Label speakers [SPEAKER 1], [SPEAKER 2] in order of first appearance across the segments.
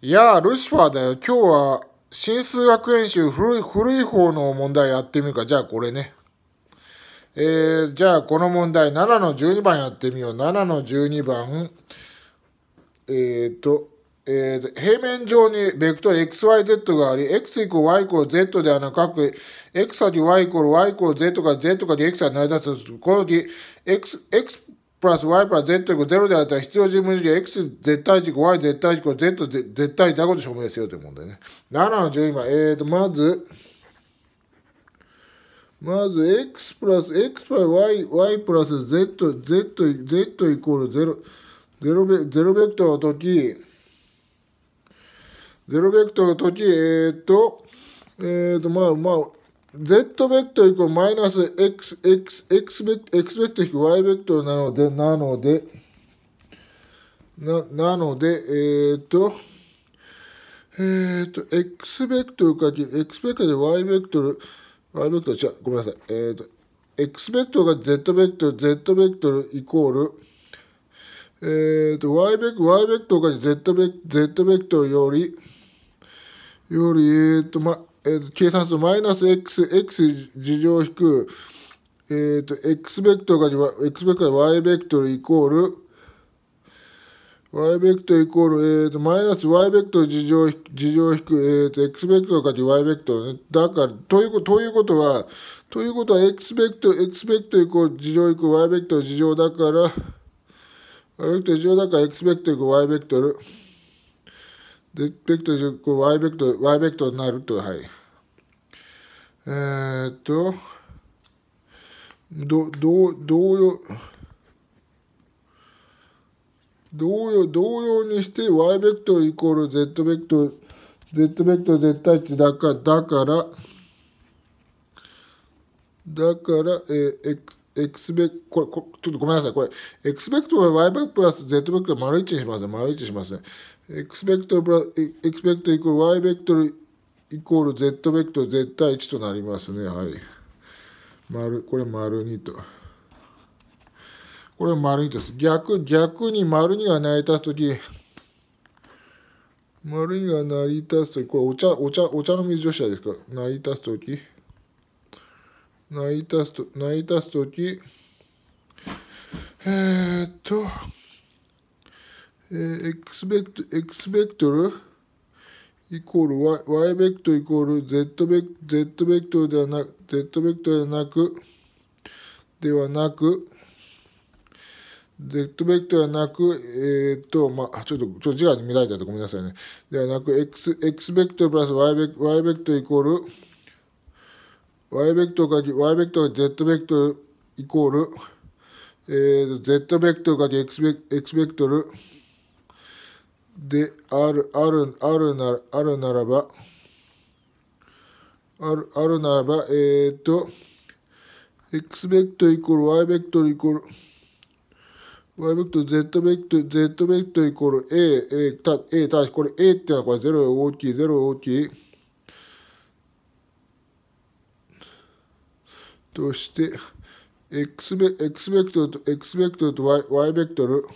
[SPEAKER 1] いやルシファーだよ。今日は、新数学演習古い、古い方の問題やってみるか。じゃあ、これね。えー、じゃあ、この問題、7の12番やってみよう。7の12番。えっ、ー、と、えー、平面上にベクトル xyz があり、x イコール y イコール z ではなく、x x 先 y イコール y イコール z から z から x が成り立つ。この時、x、x プラス y プラス z イコ0であったら必要十分時期 x 絶対軸 y 絶対軸 z 絶対だごと証明せよという問題ね。7の10今、えーと、まず、まず x プラス x プラス y, y プラス z, z, z イコール0、0ベベクトルの時、0ベクトルの時、えっ、ー、と、えっ、ー、と、まあまあ、Z ベクトルイコールマイナス X、X、X ベクトル、X ベクトル Y ベクトルなので、なので、な、なので、えー、っと、えー、っと、X ベクトルかける、X ベクトルで Y ベクトル、Y ベクトル、違う、ごめんなさい。えー、っと、X ベクトルが Z ベクトル、Z ベクトルイコール、えー、っと、Y ベクトル、Y ベクトルかける Z ベクトルより、より、えー、っと、ま、えー、計算するとマイナス x、x 事乗引く、えっ、ー、と、x ベクトルが、x ベクトルが y ベクトルイコール、y ベクトルイコール、えっ、ー、と、マイナス y ベクトル事乗事乗引く、えっ、ー、と、x ベクトルかけ y ベクトルね。だから、ということ、ということは、ということは、x ベクトル、x ベクトルイコール事乗イコール y ベクトル事乗だから、y ベクトル事乗だから x ベクトルイコール y ベクトル。でベクトルこれ y ベクトル y ベクトルになるとはいえー、っとどどう、同様同様同様にして y ベクトルイコール z ベクトル z ベクトル絶対値だからだからだからえー、x x ベクこれこちょっとごめんなさいこれ x ベクトルは y ベクトルプラス z ベクトル丸1にしますね丸1しますね x ベクトルプラス x ベクトルイコール y ベクトルイコール z ベクトル絶対1となりますね。はい。丸、これ丸2と。これ丸2です。逆、逆に丸2が成り立つとき、丸2が成り立つとき、これお茶、お茶、お茶の水女子ですか。成り立つとき、成り立つと、成り立つとき、えー、っと、えー、x ベクト x ベクトルイコール y, y ベクトルイコール z ベク z ベクトルではなく z ベクトルではなくではなく z ベクトルではなくえっ、ー、とまあちょっとちょっと字が乱れたとごめんなさいねではなく x, x ベクトルプラス y ベク y ベクトルイコール y ベクトルか y ベクトル z ベクトルイコール、えー、z ベクトルか x ベクトルであるあるあるなあるならばあるあるならばえっ、ー、と x ベクトルイコール y ベクトルイコール y ベクトル z ベクトル z ベクトルイコール a, a た a たしこれ a ってのはこれ0大きい0大きいとして x ベベクトルと x ベクトルと y, y ベクトル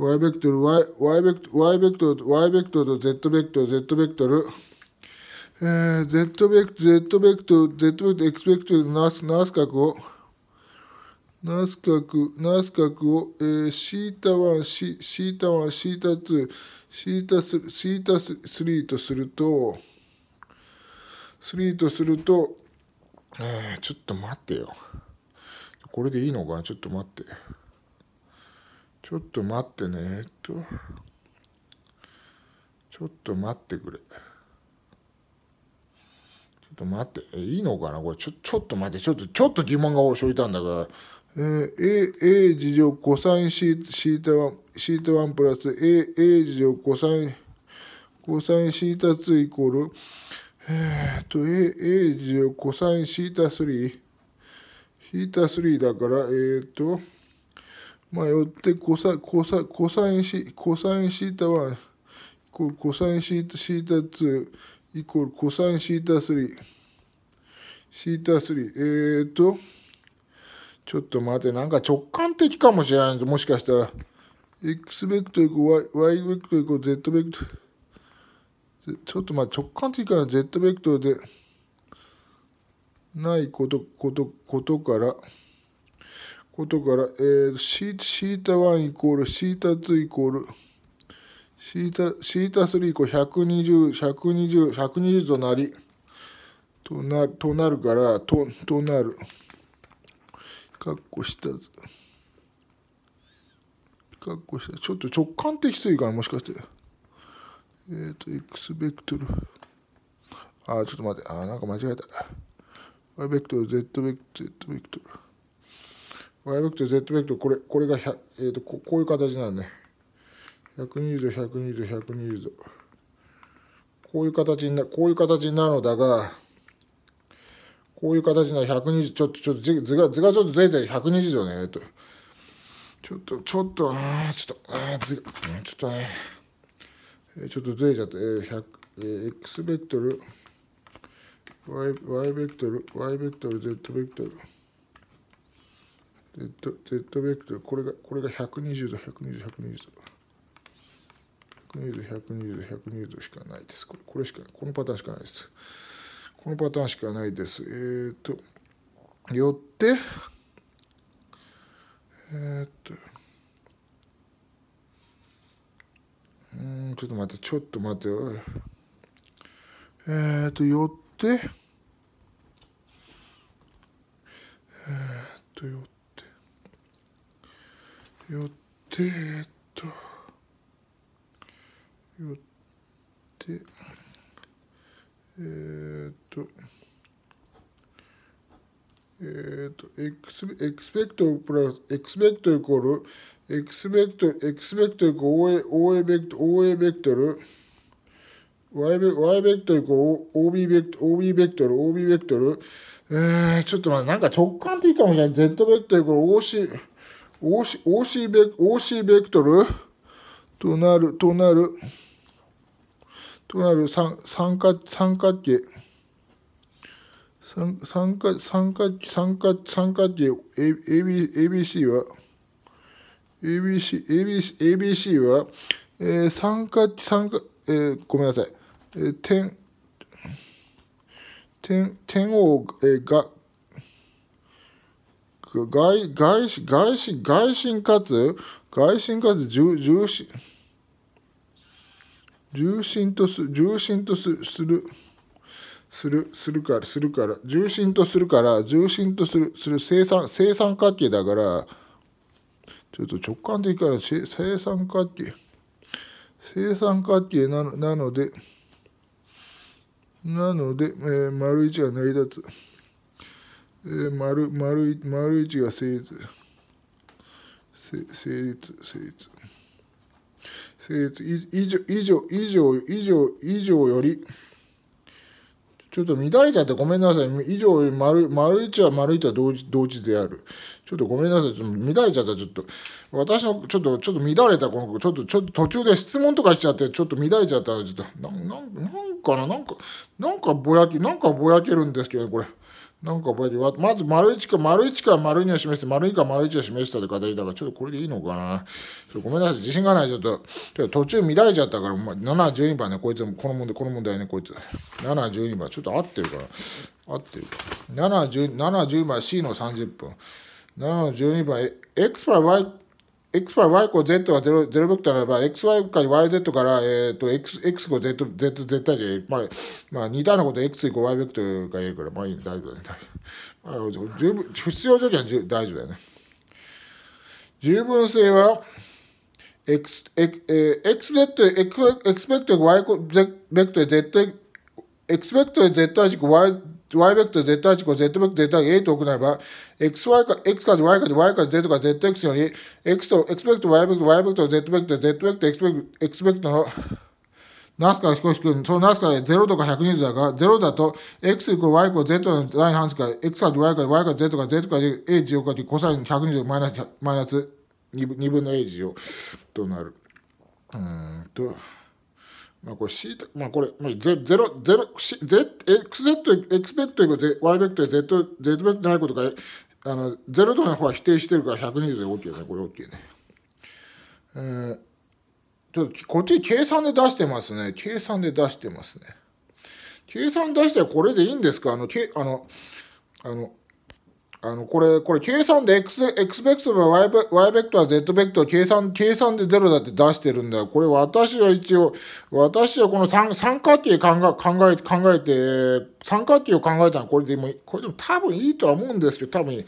[SPEAKER 1] y ベクトル y, y, ベクトル y ベクトル y ベクトル z ベクトル z ベクトル、えー、z ベクトル z ベクトル z ベクトル x ベクトルナースナース角をナース角ナース角を、えー、シータ1シシータワンシータ2シータスシータスリーとするとスリーとすると、えー、ちょっと待ってよこれでいいのかなちょっと待って。ちょっと待ってね、えっと。ちょっと待ってくれ。ちょっと待って、え、いいのかなこれ、ちょ、ちょっと待って、ちょっと、ちょっと疑問が生じたんだが、えー、A、A 事乗コサインシータ1、シータワンプラス A、A 事乗コサイン、コサインシータ2イコール、えー、っと、A、A 事乗コサインシータ3、ヒータ3だから、えー、っと、まあ、よってコサコサコサインシコサインシータはこコサインシータシータ2イコールコサインシータ3シータ3えーとちょっと待ってなんか直感的かもしれないもしかしたら x ベクトル y ベクトル z ベクトルちょっとまあ直感的から z ベクトルでないことことことからことから、えー、シータ1イコールシータ2イコールシータシータ3イコール120、120、120となり、となとなるから、ととなる。かっこしたず。かっこした。ちょっと直感的というかもしかして。えっ、ー、と、x ベクトル。あ、ちょっと待って。あ、なんか間違えた。y ベクトル、z ベクトル、z ベクトル。Y ベクトル Z ベクトルこれこれが、えーと、ここういう形なんで、ね、120度120度120度こういう形になこういう形になるのだがこういう形な120ちょっとちょっと図が図がちょっとずれて120度ねえっとちょっとちょっとあちょっとあ図がちょっとねちょっとずれちゃって、えーえー、X ベクトル y, y ベクトル y ベクトル Z ベクトルデッドデッドベクトルこれがこれが120度120度120度120度120度120度しかないですこれこれしかこのパターンしかないですこのパターンしかないですえっ、ー、とよってえっ、ー、とうんちょっと待ってちょっと待ってよえっ、ー、とよってえっとよってって、えっとって、えー、っとえー、っとエクスエクスペクトプラスエクスペクトイコールエクスペクトエクスペクトイコール OA, OA ベクト OA ベクトル y ベクベクトルイコール OB ベクトル OB ベクトル OB ベクトルえー、ちょっと待ってなんか直感的かもしれない Z ベクトルイコール OC OC, OC, ベ OC ベクトルとなる、となる、となる三三角三角形三三角三角三角三角形 AB ABC は ABC ABC ABC は、えー、三角三角えー、ごめんなさい、えー、点点点を、えー、が外、外、外心、外心かつ、外心かつ重、心、重心とす、重心とすする、する、するから、するから、重心とするから、重心とする、する、正三、生産角形だから、ちょっと直感的から正三角形、正三角形なのなので、なので、えー、丸一が成り立つ。えー、丸丸丸一が成立成立成立成立以上以上以上以上以上よりちょっと乱れちゃってごめんなさい。以上より丸、丸一は丸一は同時、同時である。ちょっとごめんなさい。ちょっと乱れちゃった、ちょっと。私の、ちょっと、ちょっと乱れた、この、ちょっと、ちょっと途中で質問とかしちゃって、ちょっと乱れちゃった。ちょっと、な、ななんかな、なんか、なんかぼやけ、なんかぼやけるんですけどね、これ。なんかてまず丸1か丸1か丸2を示して、丸2か丸1を示したって形だから、ちょっとこれでいいのかな。ごめんなさい、自信がない。ちょっと、途中乱れちゃったから、7、12番ね、こいつ、この問題、この問題ね、こいつ。7、12番、ちょっと合ってるから。合ってるか。7、12番、C の30分。7、12番、X かラ Y x パ y 項 z が 0, ベクターならば、xy 回 yz から、えっ、ー、と、x、x 項 z、z、z 対で、まあ、まあ、似たようなこと x イコール y ベクトルが言えるから、まあいいね、大丈夫だね。まあ、十分、必要条件は大丈夫だよね。十分性は、x、x、えー、x x、x ベクトル y ベクトル z、expect z 軸 y y ベクトル z 軸を z ベクトル z 軸 a と行えば、xy か、x から y から y かッ z から zx より、x とク x p クト t y ベクトル y ベクトル z ベクトル z ベクトル e x p クト t のナスカヒコシ君、そのナスカで0とか120だが、0だと、x イコール y イコール z の第半数から、x から y から y から z から z から a 乗かでコサイン120マイナス、マイナス2分の a 乗となる。うんと。まあこれ C と、まあこれ、まあ、ゼゼロ、ゼロ、C、XZ、X ベクトル、Y ベクトル、Z、Z ベクトルないことが、あの、ゼロ度の方は否定してるから120で OK ね。これ OK ね。えー、ちょっと、こっち計算で出してますね。計算で出してますね。計算出してはこれでいいんですかあの、け、あの、あの、あの、これ、これ、計算で X、X ベクトルは Y ベクベクトルは Z ベクトル、計算、計算で0だって出してるんだよ。これ、私は一応、私はこの三三角形考え、考え、考えて、三角形を考えたのはこれでも、これでも多分いいとは思うんですけど、多分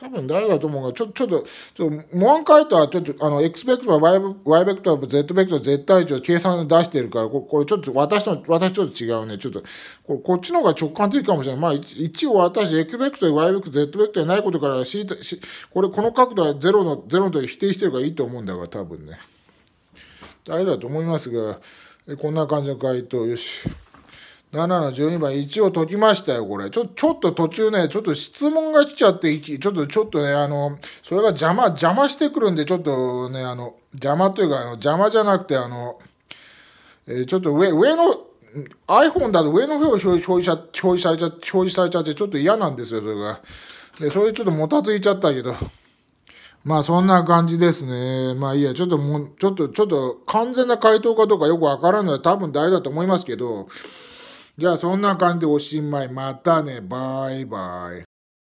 [SPEAKER 1] 多分誰だと思うが、ちょ、ちょっと、ちょっと、モアンカイトはちょっと、あの、エクスペクトは Y, ベクトル、Z ベクトル、絶対値を計算で出してるから、ここれちょっと私と、私ちょっと違うね。ちょっと、これこっちの方が直感的かもしれない。まあ、一応私、エクベクトル、Y ベクトル、Z ベクトルないことから、し。これこの角度は0の、0のと否定してるからいいと思うんだが、多分ね。誰だと思いますが、こんな感じの回答。よし。7の12番、一応解きましたよ、これ。ちょ、ちょっと途中ね、ちょっと質問が来ちゃって、ちょっと、ちょっとね、あの、それが邪魔、邪魔してくるんで、ちょっとね、あの、邪魔というか、あの邪魔じゃなくて、あの、えー、ちょっと上、上の、iPhone だと上の方を表示表示表示されちゃ表示されちゃって、ちょっと嫌なんですよ、それが。で、それちょっともたついちゃったけど。まあそんな感じですね。まあいいや、ちょっともう、ちょっと、ちょっと完全な回答かどうかよくわからんので多分大事だと思いますけど、じゃあそんな感じでおしまい。またね。バイバイ。